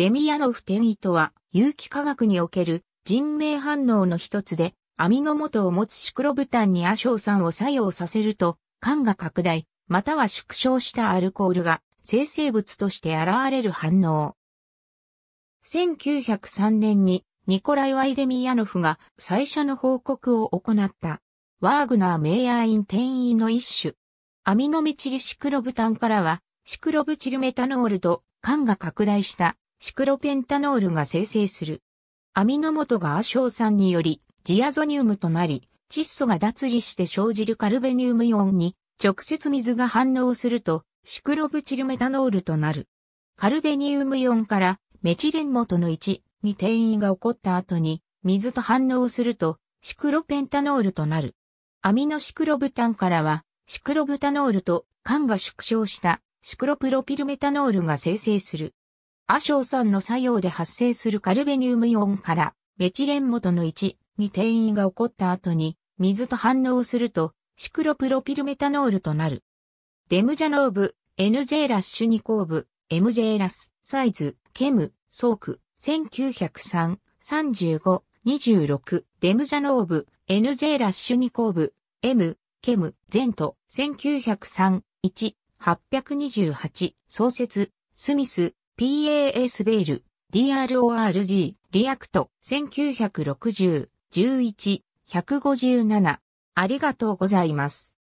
デミヤノフ転移とは、有機化学における人命反応の一つで、アミノ元を持つシクロブタンに亜硝酸を作用させると、間が拡大、または縮小したアルコールが生成物として現れる反応。1903年にニコライ・ワイデミヤノフが最初の報告を行った。ワーグナー・メイヤーイン転移の一種。アミノメチルシクロブタンからは、シクロブチルメタノールと間が拡大したシクロペンタノールが生成する。アミノ元が亜硝酸によりジアゾニウムとなり、窒素が脱離して生じるカルベニウムイオンに直接水が反応するとシクロブチルメタノールとなる。カルベニウムイオンからメチレン元の1に転移が起こった後に水と反応するとシクロペンタノールとなる。アミノシクロブタンからはシクロブタノールと缶が縮小したシクロプロピルメタノールが生成する。亜硝酸の作用で発生するカルベニウムイオンからメチレン元の1に転移が起こった後に水と反応するとシクロプロピルメタノールとなる。デムジャノーブ、NJ ラッシュニコーブ、MJ ラス、サイズ、ケム、ソーク、1903、35、26、デムジャノーブ、NJ ラッシュニコーブ、M、ケム、ゼント、1903、1、828、創設、スミス、PAS ベール、DRORG、リアクト、1960、11、157。ありがとうございます。